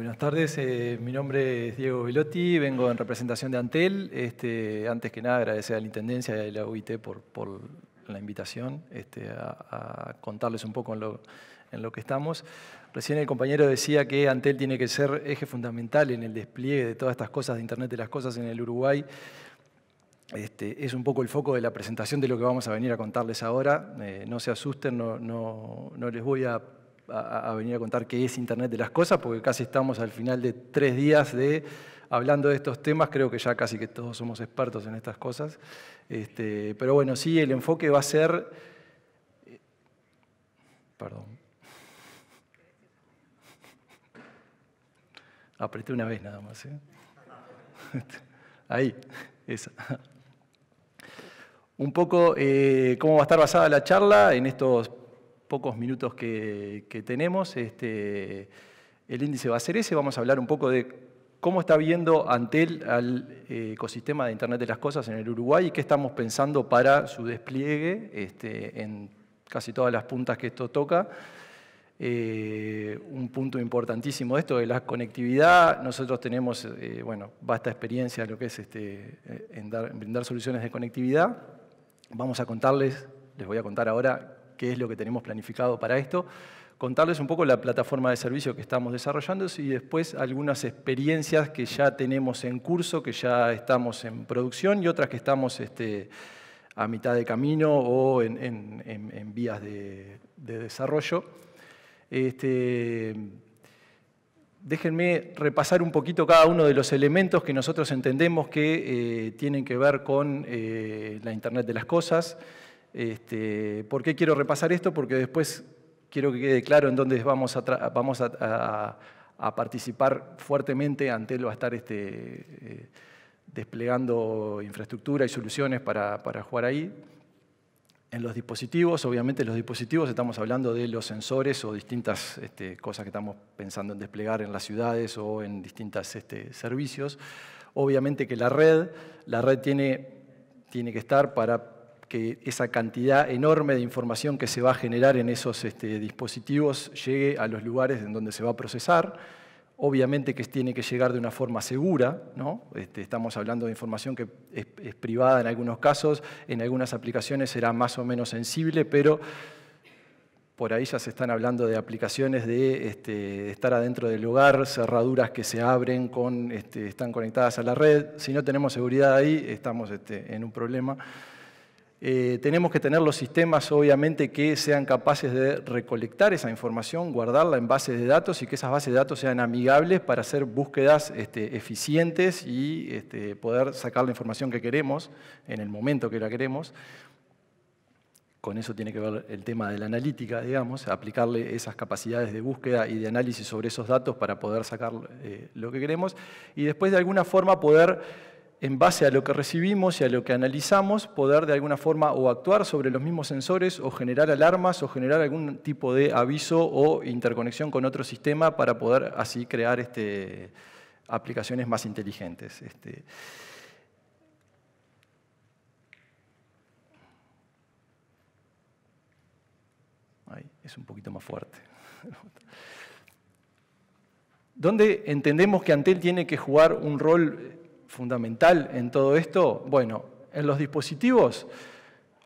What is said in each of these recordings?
Buenas tardes, eh, mi nombre es Diego Velotti, vengo en representación de Antel. Este, antes que nada, agradecer a la Intendencia de la UIT por, la invitación este, a, contarles un poco en lo, que estamos. Recién el compañero decía que Antel tiene que ser eje fundamental en el despliegue de todas estas cosas, de Internet de las Cosas en el Uruguay. Este, es un poco el foco de la presentación de lo que vamos a venir a contarles ahora. Eh, no se asusten, no les voy a a, venir a contar qué es Internet de las Cosas, porque casi estamos al final de tres días de hablando de estos temas, creo que ya casi que todos somos expertos en estas cosas. Este, pero bueno, sí, el enfoque va a ser... Eh, perdón. Apreté una vez nada más. ¿eh? Ahí, esa. Un poco eh, cómo va a estar basada la charla en estos pocos minutos que, tenemos, este, el índice va a ser ese. Vamos a hablar un poco de cómo está viendo Antel al eh, ecosistema de Internet de las Cosas en el Uruguay y qué estamos pensando para su despliegue este, en casi todas las puntas que esto toca. Eh, un punto importantísimo de esto, de la conectividad. Nosotros tenemos, eh, bueno, vasta experiencia en lo que es este, brindar soluciones de conectividad. Vamos a contarles, les voy a contar ahora qué es lo que tenemos planificado para esto, contarles un poco la plataforma de servicio que estamos desarrollando y después algunas experiencias que ya tenemos en curso, que ya estamos en producción y otras que estamos este, a mitad de camino o en, vías de, desarrollo. Este, déjenme repasar un poquito cada uno de los elementos que nosotros entendemos que eh, tienen que ver con eh, la Internet de las Cosas, este, ¿Por qué quiero repasar esto? Porque después quiero que quede claro en dónde vamos a, participar fuertemente. Antel va a estar este, eh, desplegando infraestructura y soluciones para, jugar ahí. En los dispositivos, obviamente los dispositivos estamos hablando de los sensores o distintas este, cosas que estamos pensando en desplegar en las ciudades o en distintos servicios. Obviamente que la red, la red tiene que estar para que esa cantidad enorme de información que se va a generar en esos este, dispositivos llegue a los lugares en donde se va a procesar. Obviamente que tiene que llegar de una forma segura, ¿no? Este, estamos hablando de información que es, privada en algunos casos, en algunas aplicaciones será más o menos sensible, pero por ahí ya se están hablando de aplicaciones de este, estar adentro del lugar, cerraduras que se abren, con, están conectadas a la red. Si no tenemos seguridad ahí, estamos en un problema. Eh, tenemos que tener los sistemas, obviamente, que sean capaces de recolectar esa información, guardarla en bases de datos y que esas bases de datos sean amigables para hacer búsquedas este, eficientes y este, poder sacar la información que queremos en el momento que la queremos. Con eso tiene que ver el tema de la analítica, digamos, aplicarle esas capacidades de búsqueda y de análisis sobre esos datos para poder sacar eh, lo que queremos y después de alguna forma poder en base a lo que recibimos y a lo que analizamos, poder de alguna forma o actuar sobre los mismos sensores o generar alarmas o generar algún tipo de aviso o interconexión con otro sistema para poder así crear este, aplicaciones más inteligentes. Este. es un poquito más fuerte. Donde entendemos que Antel tiene que jugar un rol fundamental en todo esto? Bueno, en los dispositivos,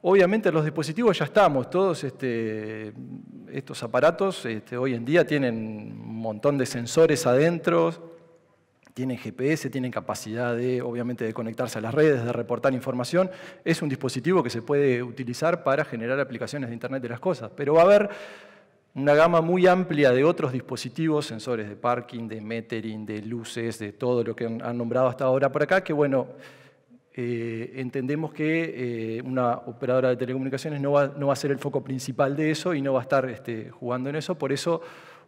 obviamente en los dispositivos ya estamos, todos este, estos aparatos este, hoy en día tienen un montón de sensores adentro, tienen GPS, tienen capacidad de, obviamente, de conectarse a las redes, de reportar información. Es un dispositivo que se puede utilizar para generar aplicaciones de Internet de las cosas, pero va a haber una gama muy amplia de otros dispositivos, sensores de parking, de metering, de luces, de todo lo que han nombrado hasta ahora por acá, que bueno, eh, entendemos que eh, una operadora de telecomunicaciones no va, a ser el foco principal de eso y no va a estar este, jugando en eso, por eso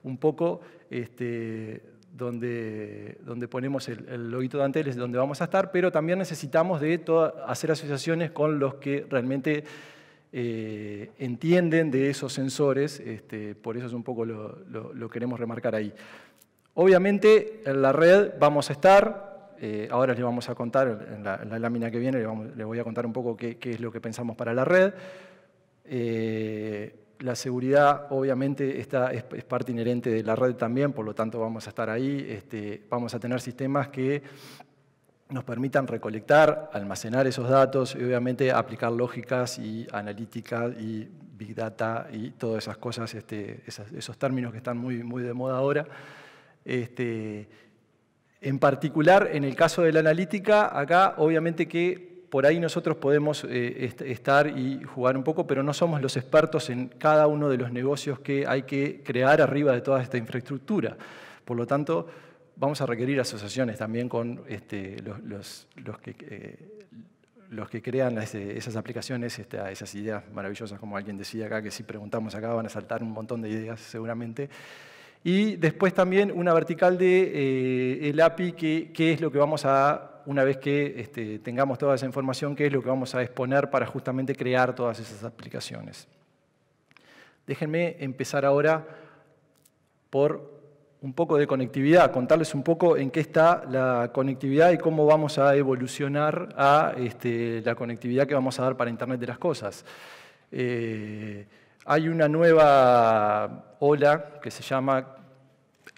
un poco este, donde, donde ponemos el, el loguito de Antel es donde vamos a estar, pero también necesitamos de hacer asociaciones con los que realmente eh, entienden de esos sensores, este, por eso es un poco lo, que queremos remarcar ahí. Obviamente en la red vamos a estar, eh, ahora les vamos a contar, en la, lámina que viene les, voy a contar un poco qué, es lo que pensamos para la red. Eh, la seguridad obviamente es, parte inherente de la red también, por lo tanto vamos a estar ahí, este, vamos a tener sistemas que nos permitan recolectar, almacenar esos datos y obviamente aplicar lógicas y analítica y big data y todas esas cosas, este, esos términos que están muy, muy de moda ahora. Este, en particular, en el caso de la analítica, acá obviamente que por ahí nosotros podemos eh, estar y jugar un poco, pero no somos los expertos en cada uno de los negocios que hay que crear arriba de toda esta infraestructura. Por lo tanto, vamos a requerir asociaciones también con este, eh, los, que, crean eh, esas aplicaciones, este, esas ideas maravillosas, como alguien decía acá, que si preguntamos acá van a saltar un montón de ideas seguramente. Y después también una vertical de eh, el API, que, es lo que vamos a, una vez que este, tengamos toda esa información, qué es lo que vamos a exponer para justamente crear todas esas aplicaciones. Déjenme empezar ahora por un poco de conectividad, contarles un poco en qué está la conectividad y cómo vamos a evolucionar a este, la conectividad que vamos a dar para Internet de las Cosas. Eh, hay una nueva ola que se llama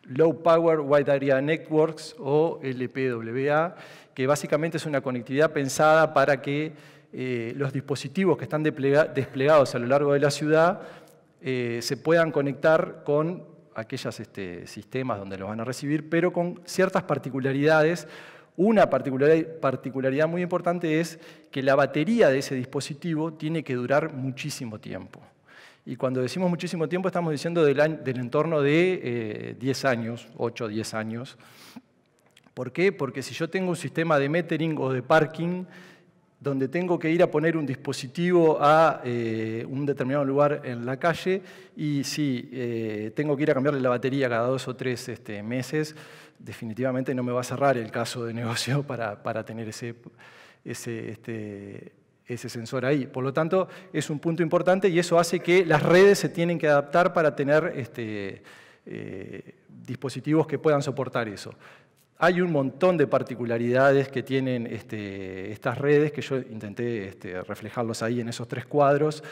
Low Power Wide Area Networks o LPWA, que básicamente es una conectividad pensada para que eh, los dispositivos que están desplegados a lo largo de la ciudad eh, se puedan conectar con aquellos este, sistemas donde los van a recibir, pero con ciertas particularidades. Una particularidad muy importante es que la batería de ese dispositivo tiene que durar muchísimo tiempo. Y cuando decimos muchísimo tiempo estamos diciendo del, entorno de 10 eh, años, 8 o 10 años. ¿Por qué? Porque si yo tengo un sistema de metering o de parking, donde tengo que ir a poner un dispositivo a eh, un determinado lugar en la calle y si eh, tengo que ir a cambiarle la batería cada dos o tres este, meses, definitivamente no me va a cerrar el caso de negocio para, para tener ese, este, ese, sensor ahí. Por lo tanto, es un punto importante y eso hace que las redes se tienen que adaptar para tener este, eh, dispositivos que puedan soportar eso. Hay un montón de particularidades que tienen este, estas redes, que yo intenté este, reflejarlos ahí en esos tres cuadros,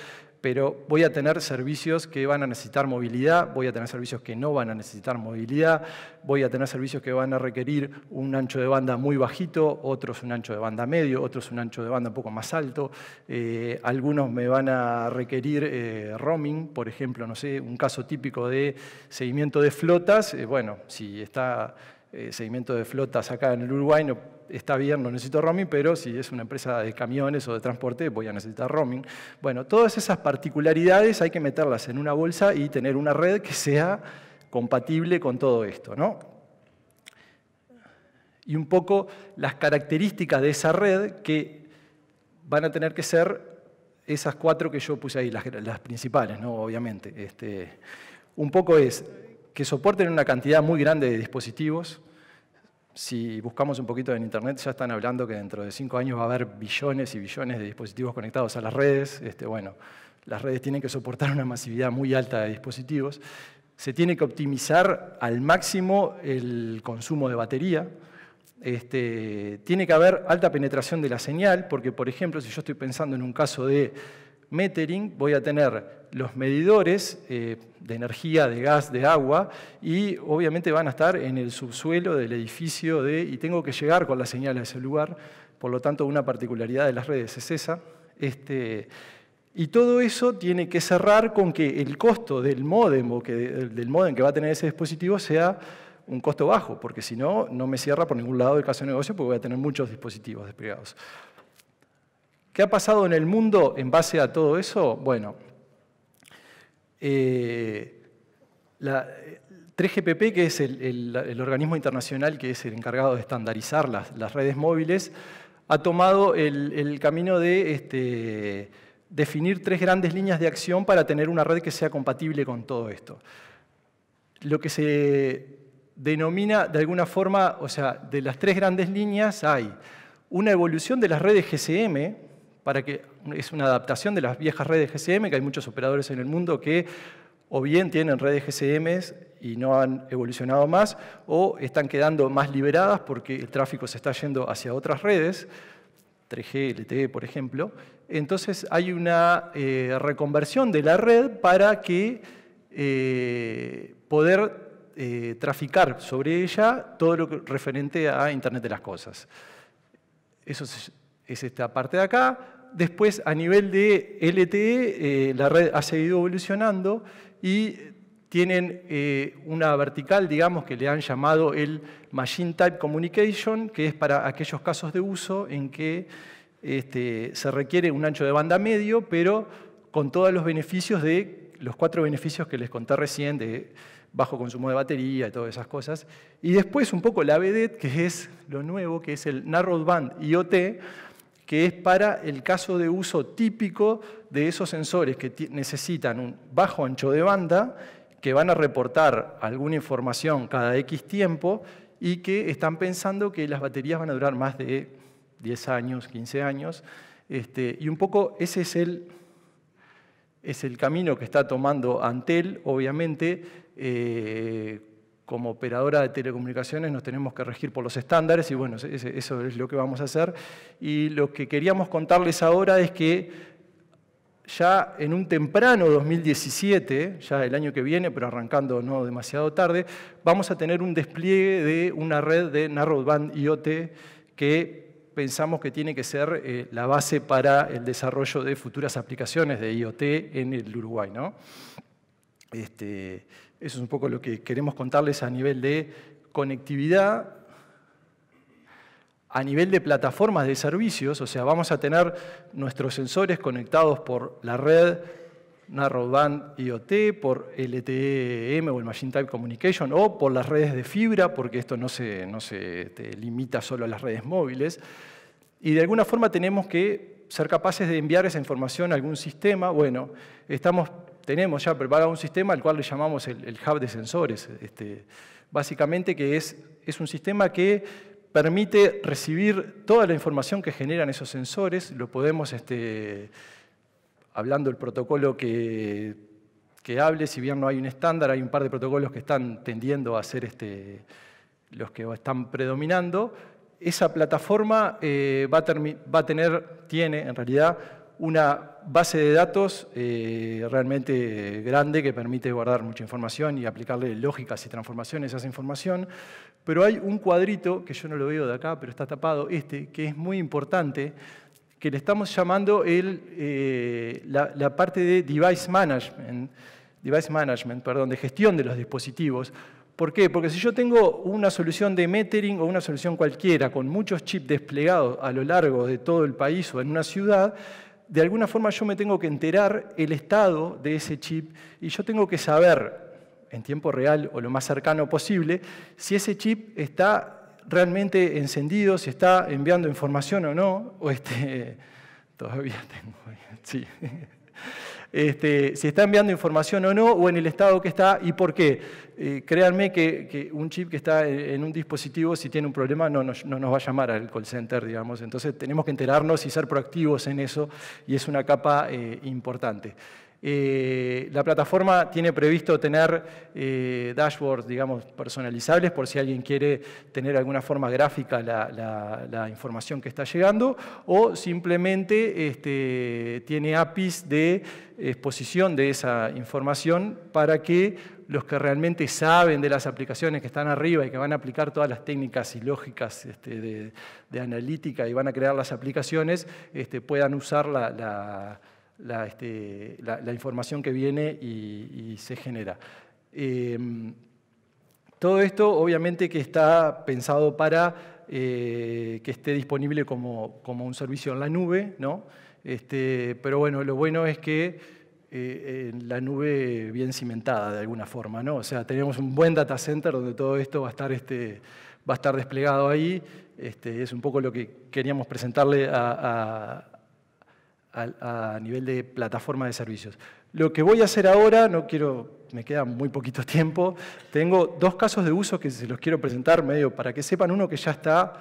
pero voy a tener servicios que van a necesitar movilidad, voy a tener servicios que no van a necesitar movilidad, voy a tener servicios que van a requerir un ancho de banda muy bajito, otros un ancho de banda medio, otros un ancho de banda un poco más alto, eh, algunos me van a requerir eh, roaming, por ejemplo, no sé, un caso típico de seguimiento de flotas, eh, bueno, si está eh, seguimiento de flotas acá en el Uruguay, no, está bien, no necesito roaming, pero si es una empresa de camiones o de transporte, voy a necesitar roaming. Bueno, todas esas particularidades hay que meterlas en una bolsa y tener una red que sea compatible con todo esto, Y un poco las características de esa red que van a tener que ser esas cuatro que yo puse ahí, las, principales, ¿no? Obviamente. Este, un poco es que soporten una cantidad muy grande de dispositivos, si buscamos un poquito en Internet, ya están hablando que dentro de cinco años va a haber billones y billones de dispositivos conectados a las redes. Este, bueno, las redes tienen que soportar una masividad muy alta de dispositivos. Se tiene que optimizar al máximo el consumo de batería. Este, tiene que haber alta penetración de la señal, porque, por ejemplo, si yo estoy pensando en un caso de metering voy a tener los medidores eh, de energía, de gas, de agua, y obviamente van a estar en el subsuelo del edificio de, y tengo que llegar con la señal a ese lugar, por lo tanto una particularidad de las redes es esa. Este, y todo eso tiene que cerrar con que el costo del módem, o del modem que va a tener ese dispositivo sea un costo bajo, porque si no, no me cierra por ningún lado el caso de negocio porque voy a tener muchos dispositivos desplegados. ¿Qué ha pasado en el mundo en base a todo eso? Bueno, eh, la eh, 3GPP, que es el, organismo internacional que es el encargado de estandarizar las, redes móviles, ha tomado el, camino de este, definir tres grandes líneas de acción para tener una red que sea compatible con todo esto. Lo que se denomina de alguna forma, o sea, de las tres grandes líneas hay una evolución de las redes GSM, para que es una adaptación de las viejas redes GCM, que hay muchos operadores en el mundo que o bien tienen redes GCM y no han evolucionado más, o están quedando más liberadas porque el tráfico se está yendo hacia otras redes, 3G, LTE, por ejemplo. Entonces hay una eh, reconversión de la red para que eh, poder eh, traficar sobre ella todo lo referente a Internet de las Cosas. Eso es esta parte de acá después a nivel de LTE, eh, la red ha seguido evolucionando y tienen eh, una vertical, digamos, que le han llamado el Machine Type Communication, que es para aquellos casos de uso en que este, se requiere un ancho de banda medio, pero con todos los beneficios de los cuatro beneficios que les conté recién de bajo consumo de batería y todas esas cosas. Y después un poco la VDET, que es lo nuevo, que es el Narrowband IoT, que es para el caso de uso típico de esos sensores que necesitan un bajo ancho de banda, que van a reportar alguna información cada X tiempo y que están pensando que las baterías van a durar más de 10 años, 15 años. Este, y un poco ese es el, es el camino que está tomando Antel, obviamente, eh, como operadora de telecomunicaciones nos tenemos que regir por los estándares y bueno, eso es lo que vamos a hacer. Y lo que queríamos contarles ahora es que ya en un temprano 2017, ya el año que viene, pero arrancando no demasiado tarde, vamos a tener un despliegue de una red de Narrowband IoT que pensamos que tiene que ser eh, la base para el desarrollo de futuras aplicaciones de IoT en el Uruguay. ¿no? Este, eso es un poco lo que queremos contarles a nivel de conectividad, a nivel de plataformas de servicios, o sea, vamos a tener nuestros sensores conectados por la red Narrowband IoT, por LTE-M o el Machine Type Communication, o por las redes de fibra, porque esto no se, no se este, limita solo a las redes móviles. Y de alguna forma tenemos que ser capaces de enviar esa información a algún sistema. Bueno, estamos tenemos ya preparado un sistema al cual le llamamos el, hub de sensores. Este, básicamente que es, es un sistema que permite recibir toda la información que generan esos sensores, lo podemos, este, hablando del protocolo que, hable, si bien no hay un estándar, hay un par de protocolos que están tendiendo a ser este, los que están predominando, esa plataforma eh, va a tener, tiene en realidad, una base de datos eh, realmente grande que permite guardar mucha información y aplicarle lógicas y transformaciones a esa información, pero hay un cuadrito, que yo no lo veo de acá, pero está tapado, este, que es muy importante, que le estamos llamando el, eh, la, parte de device management, device management perdón, de gestión de los dispositivos, ¿Por qué? Porque si yo tengo una solución de metering o una solución cualquiera con muchos chips desplegados a lo largo de todo el país o en una ciudad, de alguna forma yo me tengo que enterar el estado de ese chip y yo tengo que saber en tiempo real o lo más cercano posible si ese chip está realmente encendido, si está enviando información o no, o este, todavía tengo, sí. Este, si está enviando información o no, o en el estado que está y por qué. Eh, créanme que, un chip que está en un dispositivo, si tiene un problema, no, nos va a llamar al call center, digamos. Entonces tenemos que enterarnos y ser proactivos en eso, y es una capa eh, importante. Eh, la plataforma tiene previsto tener eh, dashboards, digamos, personalizables por si alguien quiere tener alguna forma gráfica la, información que está llegando o simplemente este, tiene APIs de exposición de esa información para que los que realmente saben de las aplicaciones que están arriba y que van a aplicar todas las técnicas y lógicas este, de, analítica y van a crear las aplicaciones, este, puedan usar la, la este, la, información que viene y, se genera. Em, todo esto obviamente que está pensado para eh, que esté disponible como, como, un servicio en la nube, ¿no? Este, pero bueno, lo bueno es que eh, en la nube bien cimentada de alguna forma, ¿no? O sea, tenemos un buen data center donde todo esto va a estar, este, va a estar desplegado ahí. Este, es un poco lo que queríamos presentarle a, a, nivel de plataforma de servicios. Lo que voy a hacer ahora, no quiero, me queda muy poquito tiempo, tengo dos casos de uso que se los quiero presentar medio para que sepan, uno que ya está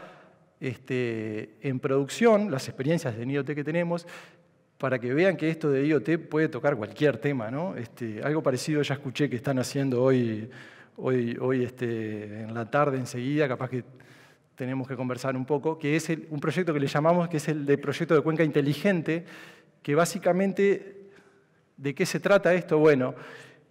este, en producción, las experiencias de IoT que tenemos, para que vean que esto de IoT puede tocar cualquier tema. ¿no? Este, algo parecido ya escuché que están haciendo hoy, hoy, hoy este, en la tarde enseguida, capaz que tenemos que conversar un poco, que es un proyecto que le llamamos, que es el de proyecto de Cuenca Inteligente, que básicamente, ¿de qué se trata esto? Bueno,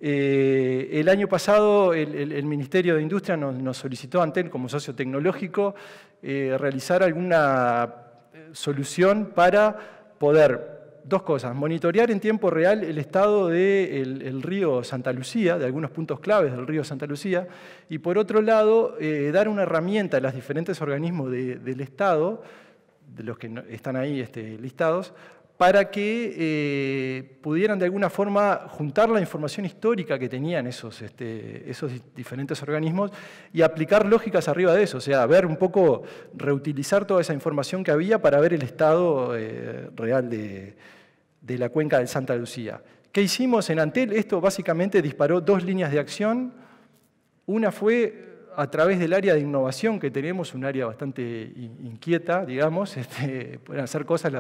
eh, el año pasado el, Ministerio de Industria nos, solicitó ante él, como socio tecnológico eh, realizar alguna eh, solución para poder dos cosas, monitorear en tiempo real el estado del río Santa Lucía, de algunos puntos claves del río Santa Lucía, y por otro lado, eh, dar una herramienta a los diferentes organismos del Estado, de los que están ahí este, listados, para que eh, pudieran de alguna forma juntar la información histórica que tenían esos, este, esos diferentes organismos y aplicar lógicas arriba de eso, o sea, ver un poco, reutilizar toda esa información que había para ver el estado eh, real de, de, la cuenca del Santa Lucía. ¿Qué hicimos en Antel? Esto básicamente disparó dos líneas de acción. Una fue a través del área de innovación que tenemos, un área bastante inquieta, digamos, este, pueden hacer cosas,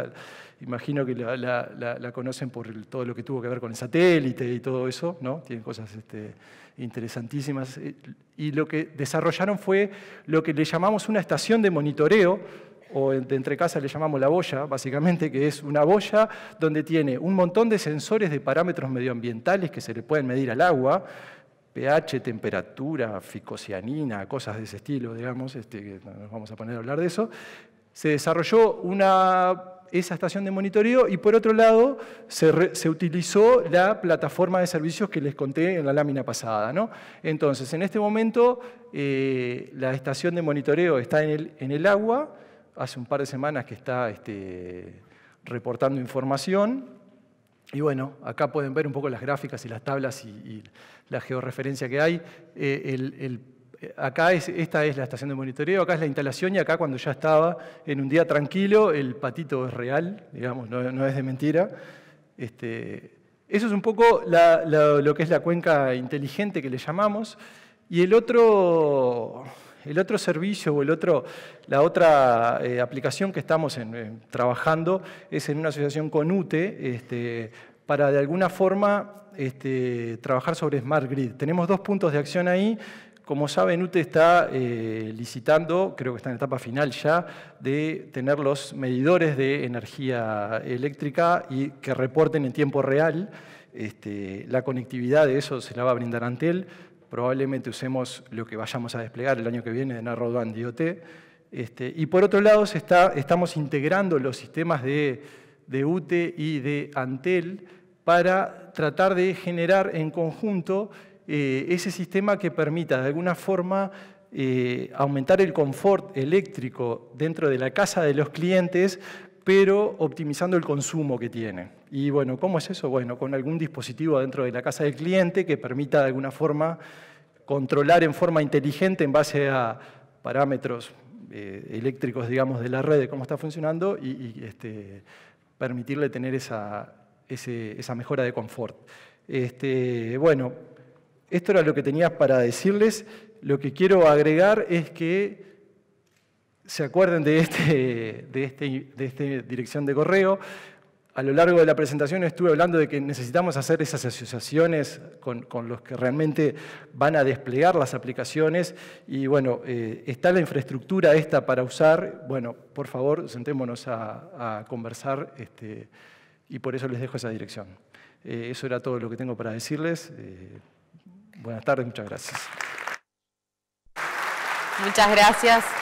imagino que la, conocen por todo lo que tuvo que ver con el satélite y todo eso, ¿no? Tienen cosas este, interesantísimas. Eh, y lo que desarrollaron fue lo que le llamamos una estación de monitoreo, o entre casas le llamamos la boya, básicamente, que es una boya donde tiene un montón de sensores de parámetros medioambientales que se le pueden medir al agua, pH, temperatura, ficocianina, cosas de ese estilo, digamos, este, que nos vamos a poner a hablar de eso, se desarrolló esa estación de monitoreo y por otro lado se, utilizó la plataforma de servicios que les conté en la lámina pasada. ¿no? Entonces, en este momento eh, la estación de monitoreo está en el, agua, hace un par de semanas que está este, reportando información y bueno, acá pueden ver un poco las gráficas y las tablas y la georreferencia que hay. Eh, eh, acá esta es la estación de monitoreo, acá es la instalación y acá cuando ya estaba en un día tranquilo, el patito es real, digamos, no, es de mentira. Este, eso es un poco lo que es la cuenca inteligente que le llamamos. Y el otro, el otro servicio o el otro, la otra eh, aplicación que estamos trabajando es en una asociación con UTE, este, para de alguna forma este, trabajar sobre Smart Grid. Tenemos dos puntos de acción ahí. Como saben, UTE está eh, licitando, creo que está en etapa final ya, de tener los medidores de energía eléctrica y que reporten en tiempo real. Este, la conectividad de eso se la va a brindar Antel. Probablemente usemos lo que vayamos a desplegar el año que viene de Narrowband IoT. Este, y por otro lado, estamos integrando los sistemas de de UTE y de Antel para tratar de generar en conjunto eh, ese sistema que permita de alguna forma eh, aumentar el confort eléctrico dentro de la casa de los clientes, pero optimizando el consumo que tiene Y bueno, ¿cómo es eso? Bueno, con algún dispositivo dentro de la casa del cliente que permita de alguna forma controlar en forma inteligente en base a parámetros eh, eléctricos, digamos, de la red, cómo está funcionando y, y este, permitirle tener esa, esa mejora de confort. Este, bueno, esto era lo que tenía para decirles. Lo que quiero agregar es que se acuerden de, este, de este, esta dirección de correo a lo largo de la presentación estuve hablando de que necesitamos hacer esas asociaciones con, los que realmente van a desplegar las aplicaciones y bueno, eh, está la infraestructura esta para usar, bueno, por favor sentémonos a, conversar este, y por eso les dejo esa dirección. Eh, eso era todo lo que tengo para decirles. Eh, buenas tardes, muchas gracias. Muchas gracias.